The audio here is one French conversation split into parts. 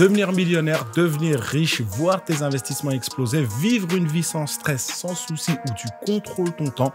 Devenir millionnaire, devenir riche, voir tes investissements exploser, vivre une vie sans stress, sans souci, où tu contrôles ton temps,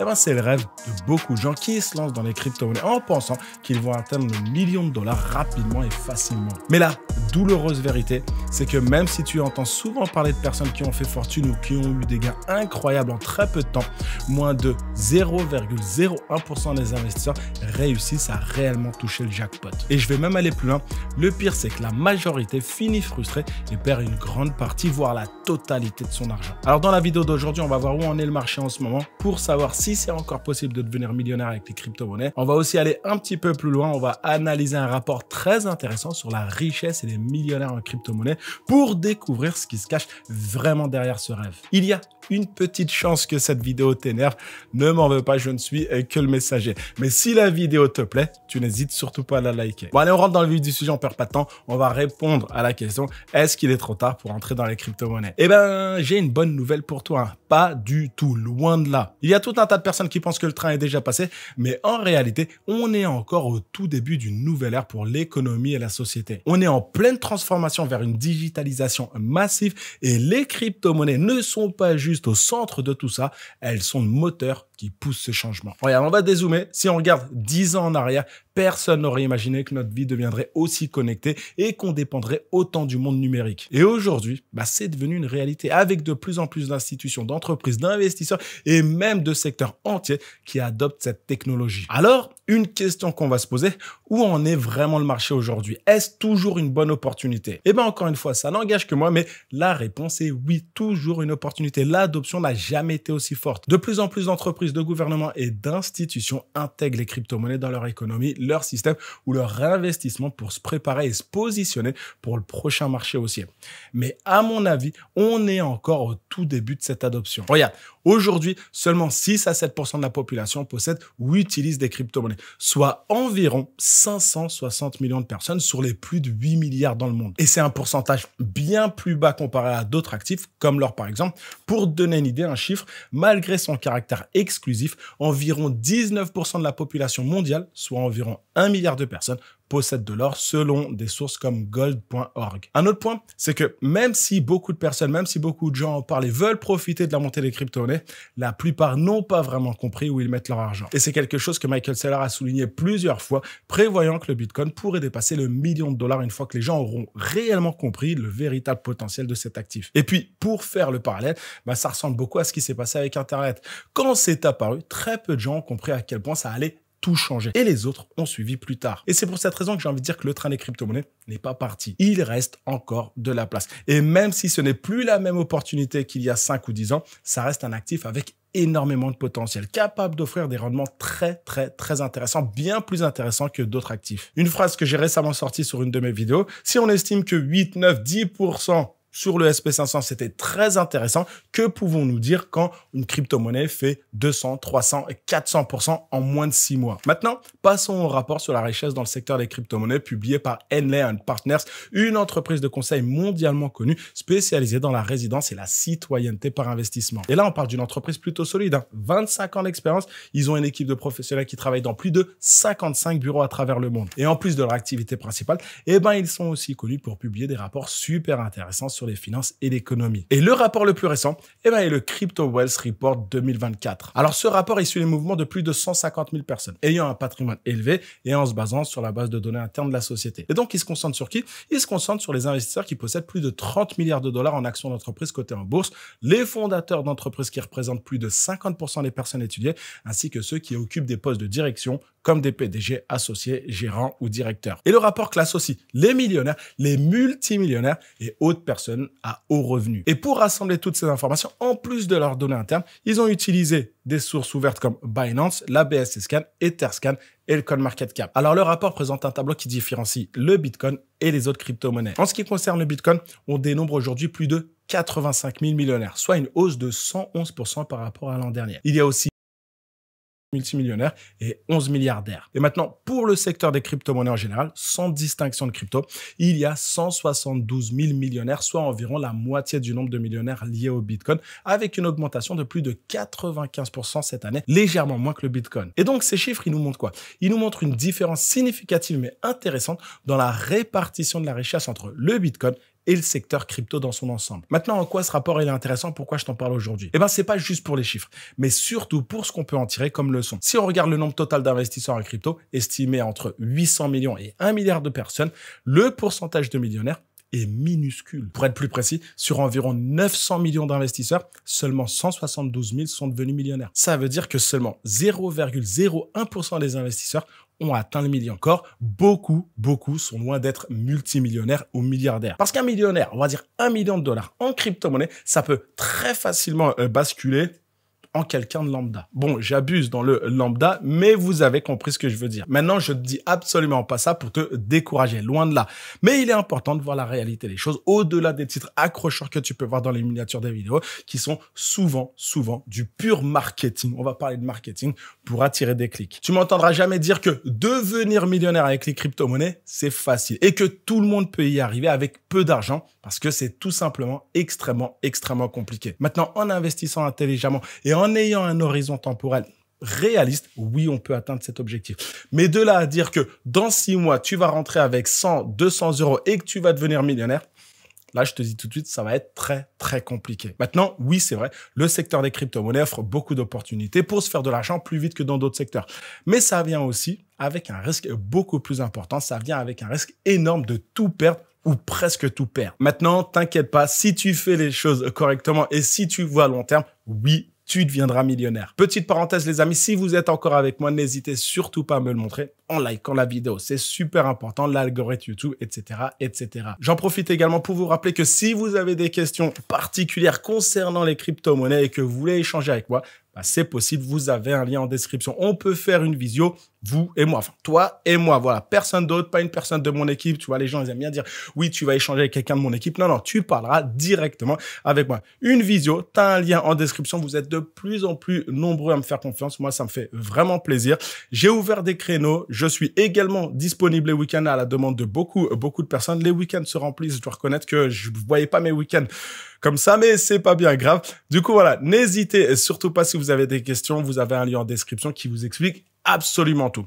eh ben, c'est le rêve de beaucoup de gens qui se lancent dans les crypto-monnaies en pensant qu'ils vont atteindre des millions de dollars rapidement et facilement. Mais la douloureuse vérité, c'est que même si tu entends souvent parler de personnes qui ont fait fortune ou qui ont eu des gains incroyables en très peu de temps, moins de 0,01% des investisseurs réussissent à réellement toucher le jackpot. Et je vais même aller plus loin, le pire c'est que la majorité finit frustrée et perd une grande partie, voire la totalité de son argent. Alors dans la vidéo d'aujourd'hui, on va voir où en est le marché en ce moment pour savoir si si c'est encore possible de devenir millionnaire avec les crypto-monnaies. On va aussi aller un petit peu plus loin. On va analyser un rapport très intéressant sur la richesse et les millionnaires en crypto monnaie pour découvrir ce qui se cache vraiment derrière ce rêve. Il y a une petite chance que cette vidéo t'énerve. Ne m'en veux pas, je ne suis que le messager. Mais si la vidéo te plaît, tu n'hésites surtout pas à la liker. Bon, allez, on rentre dans le vif du sujet, on ne perd pas de temps. On va répondre à la question est-ce qu'il est trop tard pour entrer dans les crypto-monnaies Eh ben, j'ai une bonne nouvelle pour toi. Hein. Pas du tout, loin de là. Il y a tout de personnes qui pensent que le train est déjà passé, mais en réalité, on est encore au tout début d'une nouvelle ère pour l'économie et la société. On est en pleine transformation vers une digitalisation massive et les crypto-monnaies ne sont pas juste au centre de tout ça, elles sont le moteur qui pousse ce changement. on va dézoomer. Si on regarde 10 ans en arrière, personne n'aurait imaginé que notre vie deviendrait aussi connectée et qu'on dépendrait autant du monde numérique. Et aujourd'hui, bah, c'est devenu une réalité avec de plus en plus d'institutions, d'entreprises, d'investisseurs et même de secteurs entiers qui adoptent cette technologie. Alors, une question qu'on va se poser, où en est vraiment le marché aujourd'hui Est-ce toujours une bonne opportunité Eh bien, encore une fois, ça n'engage que moi, mais la réponse est oui, toujours une opportunité. L'adoption n'a jamais été aussi forte. De plus en plus d'entreprises, de gouvernements et d'institutions intègrent les crypto-monnaies dans leur économie, leur système ou leur investissement pour se préparer et se positionner pour le prochain marché haussier. Mais à mon avis, on est encore au tout début de cette adoption. Regarde, Aujourd'hui, seulement 6 à 7% de la population possède ou utilise des crypto-monnaies, soit environ 560 millions de personnes sur les plus de 8 milliards dans le monde. Et c'est un pourcentage bien plus bas comparé à d'autres actifs, comme l'or par exemple. Pour donner une idée, un chiffre, malgré son caractère exclusif, environ 19% de la population mondiale, soit environ 1 milliard de personnes, possède de l'or selon des sources comme gold.org. Un autre point, c'est que même si beaucoup de personnes, même si beaucoup de gens en parlent veulent profiter de la montée des crypto-monnaies, la plupart n'ont pas vraiment compris où ils mettent leur argent. Et c'est quelque chose que Michael Saylor a souligné plusieurs fois, prévoyant que le Bitcoin pourrait dépasser le million de dollars une fois que les gens auront réellement compris le véritable potentiel de cet actif. Et puis, pour faire le parallèle, bah, ça ressemble beaucoup à ce qui s'est passé avec Internet. Quand c'est apparu, très peu de gens ont compris à quel point ça allait tout changé. Et les autres ont suivi plus tard. Et c'est pour cette raison que j'ai envie de dire que le train des crypto-monnaies n'est pas parti. Il reste encore de la place. Et même si ce n'est plus la même opportunité qu'il y a 5 ou 10 ans, ça reste un actif avec énormément de potentiel, capable d'offrir des rendements très très très intéressants, bien plus intéressants que d'autres actifs. Une phrase que j'ai récemment sortie sur une de mes vidéos, si on estime que 8, 9, 10% sur le SP500. C'était très intéressant. Que pouvons-nous dire quand une crypto-monnaie fait 200, 300 et 400% en moins de 6 mois Maintenant, passons au rapport sur la richesse dans le secteur des crypto-monnaies publié par Henley Partners, une entreprise de conseil mondialement connue spécialisée dans la résidence et la citoyenneté par investissement. Et là, on parle d'une entreprise plutôt solide. 25 hein. ans d'expérience. Ils ont une équipe de professionnels qui travaillent dans plus de 55 bureaux à travers le monde. Et en plus de leur activité principale, eh ben, ils sont aussi connus pour publier des rapports super intéressants sur les finances et l'économie. Et le rapport le plus récent, eh ben, est le Crypto Wealth Report 2024. Alors, ce rapport est issu des mouvements de plus de 150 000 personnes ayant un patrimoine élevé et en se basant sur la base de données internes de la société. Et donc, il se concentre sur qui Il se concentre sur les investisseurs qui possèdent plus de 30 milliards de dollars en actions d'entreprise cotées en bourse, les fondateurs d'entreprises qui représentent plus de 50% des personnes étudiées, ainsi que ceux qui occupent des postes de direction, comme des PDG, associés, gérants ou directeurs. Et le rapport classe aussi les millionnaires, les multimillionnaires et autres personnes à haut revenu. Et pour rassembler toutes ces informations, en plus de leurs données internes, ils ont utilisé des sources ouvertes comme Binance, la BSC Scan, Etherscan et le CoinMarketCap. Alors le rapport présente un tableau qui différencie le Bitcoin et les autres crypto-monnaies. En ce qui concerne le Bitcoin, on dénombre aujourd'hui plus de 85 000 millionnaires, soit une hausse de 111% par rapport à l'an dernier. Il y a aussi multimillionnaires et 11 milliardaires. Et maintenant, pour le secteur des crypto-monnaies en général, sans distinction de crypto, il y a 172 000 millionnaires, soit environ la moitié du nombre de millionnaires liés au Bitcoin, avec une augmentation de plus de 95% cette année, légèrement moins que le Bitcoin. Et donc, ces chiffres, ils nous montrent quoi Ils nous montrent une différence significative mais intéressante dans la répartition de la richesse entre le Bitcoin et le secteur crypto dans son ensemble. Maintenant, en quoi ce rapport est intéressant Pourquoi je t'en parle aujourd'hui Eh ben, c'est pas juste pour les chiffres, mais surtout pour ce qu'on peut en tirer comme leçon. Si on regarde le nombre total d'investisseurs en crypto, estimé entre 800 millions et 1 milliard de personnes, le pourcentage de millionnaires est minuscule. Pour être plus précis, sur environ 900 millions d'investisseurs, seulement 172 000 sont devenus millionnaires. Ça veut dire que seulement 0,01% des investisseurs ont atteint le million. Encore, beaucoup, beaucoup sont loin d'être multimillionnaires ou milliardaires. Parce qu'un millionnaire, on va dire un million de dollars en crypto-monnaie, ça peut très facilement euh, basculer en quelqu'un de lambda. Bon, j'abuse dans le lambda, mais vous avez compris ce que je veux dire. Maintenant, je ne dis absolument pas ça pour te décourager, loin de là. Mais il est important de voir la réalité des choses au-delà des titres accrocheurs que tu peux voir dans les miniatures des vidéos, qui sont souvent, souvent du pur marketing. On va parler de marketing pour attirer des clics. Tu m'entendras jamais dire que devenir millionnaire avec les crypto-monnaies, c'est facile et que tout le monde peut y arriver avec peu d'argent parce que c'est tout simplement extrêmement, extrêmement compliqué. Maintenant, en investissant intelligemment et en en ayant un horizon temporel réaliste, oui, on peut atteindre cet objectif. Mais de là à dire que dans six mois, tu vas rentrer avec 100, 200 euros et que tu vas devenir millionnaire, là, je te dis tout de suite, ça va être très, très compliqué. Maintenant, oui, c'est vrai, le secteur des crypto-monnaies offre beaucoup d'opportunités pour se faire de l'argent plus vite que dans d'autres secteurs. Mais ça vient aussi avec un risque beaucoup plus important. Ça vient avec un risque énorme de tout perdre ou presque tout perdre. Maintenant, t'inquiète pas, si tu fais les choses correctement et si tu vois à long terme, oui, tu deviendras millionnaire. Petite parenthèse, les amis, si vous êtes encore avec moi, n'hésitez surtout pas à me le montrer en likant la vidéo. C'est super important, l'algorithme YouTube, etc., etc. J'en profite également pour vous rappeler que si vous avez des questions particulières concernant les crypto-monnaies et que vous voulez échanger avec moi, bah, c'est possible. Vous avez un lien en description. On peut faire une visio, vous et moi. Enfin, toi et moi. Voilà. Personne d'autre, pas une personne de mon équipe. Tu vois, les gens, ils aiment bien dire, oui, tu vas échanger avec quelqu'un de mon équipe. Non, non, tu parleras directement avec moi. Une visio, tu as un lien en description. Vous êtes de plus en plus nombreux à me faire confiance. Moi, ça me fait vraiment plaisir. J'ai ouvert des créneaux. Je suis également disponible les week-ends à la demande de beaucoup, beaucoup de personnes. Les week-ends se remplissent. Je dois reconnaître que je voyais pas mes week-ends comme ça, mais c'est pas bien grave. Du coup, voilà, n'hésitez surtout pas si vous avez des questions, vous avez un lien en description qui vous explique absolument tout.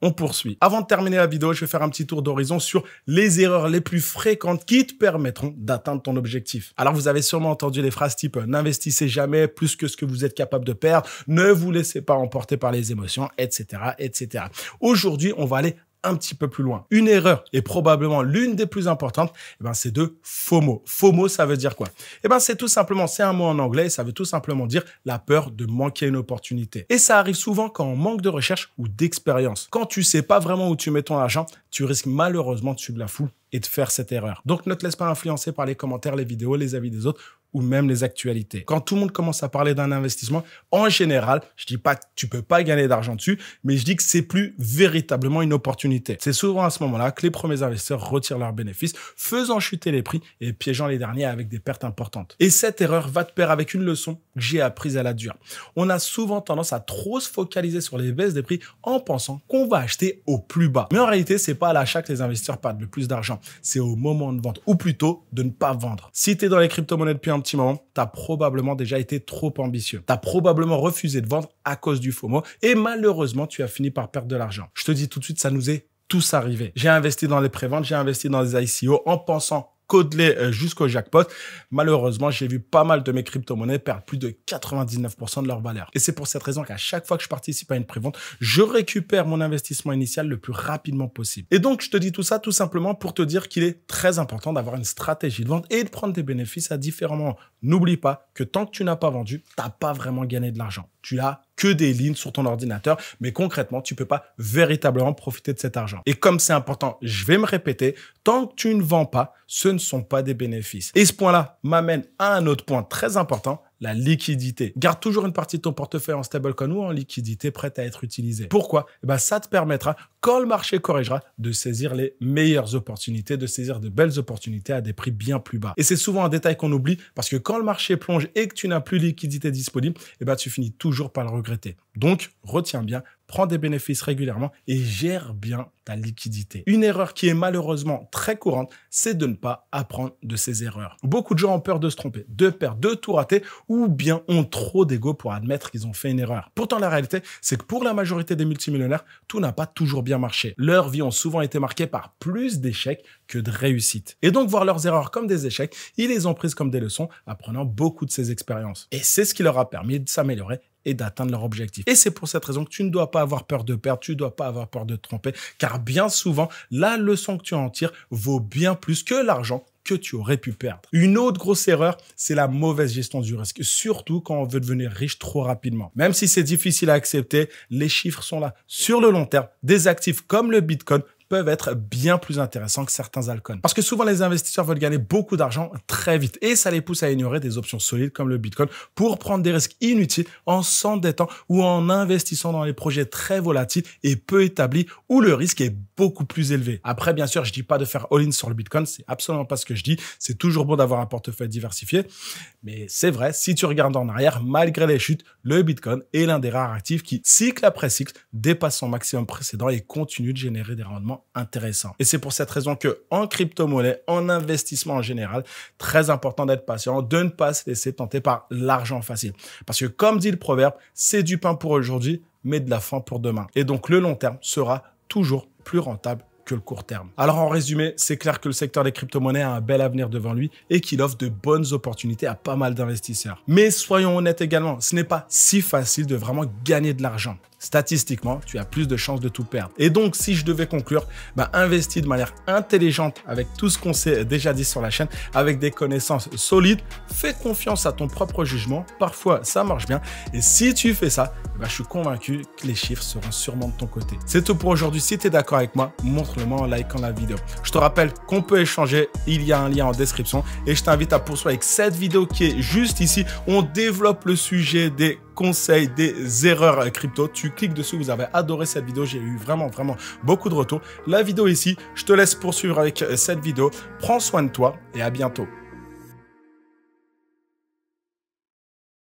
On poursuit. Avant de terminer la vidéo, je vais faire un petit tour d'horizon sur les erreurs les plus fréquentes qui te permettront d'atteindre ton objectif. Alors, vous avez sûrement entendu les phrases type n'investissez jamais plus que ce que vous êtes capable de perdre, ne vous laissez pas emporter par les émotions, etc., etc. Aujourd'hui, on va aller un petit peu plus loin. Une erreur, est probablement l'une des plus importantes, et eh ben, c'est de FOMO. FOMO, ça veut dire quoi Eh ben, c'est tout simplement, c'est un mot en anglais, ça veut tout simplement dire la peur de manquer une opportunité. Et ça arrive souvent quand on manque de recherche ou d'expérience. Quand tu sais pas vraiment où tu mets ton argent, tu risques malheureusement de suivre la foule et de faire cette erreur. Donc ne te laisse pas influencer par les commentaires, les vidéos, les avis des autres ou même les actualités. Quand tout le monde commence à parler d'un investissement, en général, je dis pas que tu peux pas gagner d'argent dessus, mais je dis que c'est plus véritablement une opportunité. C'est souvent à ce moment-là que les premiers investisseurs retirent leurs bénéfices, faisant chuter les prix et piégeant les derniers avec des pertes importantes. Et cette erreur va te pair avec une leçon que j'ai apprise à la dure. On a souvent tendance à trop se focaliser sur les baisses des prix en pensant qu'on va acheter au plus bas. Mais en réalité, c'est pas à l'achat que les investisseurs perdent le plus d'argent, c'est au moment de vente ou plutôt de ne pas vendre. Si tu es dans les crypto-monnaies depuis un petit moment, tu as probablement déjà été trop ambitieux. Tu as probablement refusé de vendre à cause du FOMO et malheureusement, tu as fini par perdre de l'argent. Je te dis tout de suite, ça nous est tous arrivé. J'ai investi dans les préventes, j'ai investi dans les ICO en pensant Codelé euh, jusqu'au jackpot. Malheureusement, j'ai vu pas mal de mes crypto-monnaies perdre plus de 99% de leur valeur. Et c'est pour cette raison qu'à chaque fois que je participe à une prévente, je récupère mon investissement initial le plus rapidement possible. Et donc, je te dis tout ça tout simplement pour te dire qu'il est très important d'avoir une stratégie de vente et de prendre des bénéfices à différents moments. N'oublie pas que tant que tu n'as pas vendu, tu n'as pas vraiment gagné de l'argent. Tu as que des lignes sur ton ordinateur, mais concrètement, tu peux pas véritablement profiter de cet argent. Et comme c'est important, je vais me répéter, tant que tu ne vends pas, ce ne sont pas des bénéfices. Et ce point-là m'amène à un autre point très important, la liquidité. Garde toujours une partie de ton portefeuille en stablecoin ou en liquidité prête à être utilisée. Pourquoi eh ben, Ça te permettra, quand le marché corrigera, de saisir les meilleures opportunités, de saisir de belles opportunités à des prix bien plus bas. Et c'est souvent un détail qu'on oublie parce que quand le marché plonge et que tu n'as plus de liquidité disponible, eh ben, tu finis toujours par le regretter. Donc, retiens bien, prends des bénéfices régulièrement et gère bien ta liquidité. Une erreur qui est malheureusement très courante, c'est de ne pas apprendre de ses erreurs. Beaucoup de gens ont peur de se tromper, de perdre, de tout rater ou bien ont trop d'ego pour admettre qu'ils ont fait une erreur. Pourtant, la réalité, c'est que pour la majorité des multimillionnaires, tout n'a pas toujours bien marché. Leurs vies ont souvent été marquées par plus d'échecs que de réussites. Et donc, voir leurs erreurs comme des échecs, ils les ont prises comme des leçons, apprenant beaucoup de ces expériences. Et c'est ce qui leur a permis de s'améliorer et d'atteindre leur objectif. Et c'est pour cette raison que tu ne dois pas avoir peur de perdre, tu ne dois pas avoir peur de tromper, car bien souvent, la leçon que tu en tires vaut bien plus que l'argent que tu aurais pu perdre. Une autre grosse erreur, c'est la mauvaise gestion du risque, surtout quand on veut devenir riche trop rapidement. Même si c'est difficile à accepter, les chiffres sont là. Sur le long terme, des actifs comme le Bitcoin peuvent être bien plus intéressants que certains altcoins. Parce que souvent, les investisseurs veulent gagner beaucoup d'argent très vite et ça les pousse à ignorer des options solides comme le Bitcoin pour prendre des risques inutiles en s'endettant ou en investissant dans les projets très volatiles et peu établis où le risque est beaucoup plus élevé. Après, bien sûr, je dis pas de faire all-in sur le Bitcoin, c'est absolument pas ce que je dis. C'est toujours bon d'avoir un portefeuille diversifié, mais c'est vrai, si tu regardes en arrière, malgré les chutes, le Bitcoin est l'un des rares actifs qui, cycle après cycle, dépasse son maximum précédent et continue de générer des rendements intéressant. Et c'est pour cette raison que en crypto-monnaie, en investissement en général, très important d'être patient, de ne pas se laisser tenter par l'argent facile. Parce que comme dit le proverbe, c'est du pain pour aujourd'hui, mais de la faim pour demain. Et donc le long terme sera toujours plus rentable que le court terme. Alors en résumé, c'est clair que le secteur des crypto-monnaies a un bel avenir devant lui et qu'il offre de bonnes opportunités à pas mal d'investisseurs. Mais soyons honnêtes également, ce n'est pas si facile de vraiment gagner de l'argent statistiquement, tu as plus de chances de tout perdre. Et donc, si je devais conclure, bah, investis de manière intelligente avec tout ce qu'on s'est déjà dit sur la chaîne, avec des connaissances solides, fais confiance à ton propre jugement. Parfois, ça marche bien. Et si tu fais ça, bah, je suis convaincu que les chiffres seront sûrement de ton côté. C'est tout pour aujourd'hui. Si tu es d'accord avec moi, montre-le-moi en likant la vidéo. Je te rappelle qu'on peut échanger. Il y a un lien en description et je t'invite à poursuivre avec cette vidéo qui est juste ici. On développe le sujet des conseil des erreurs crypto. Tu cliques dessus, vous avez adoré cette vidéo. J'ai eu vraiment, vraiment beaucoup de retours. La vidéo ici, je te laisse poursuivre avec cette vidéo. Prends soin de toi et à bientôt.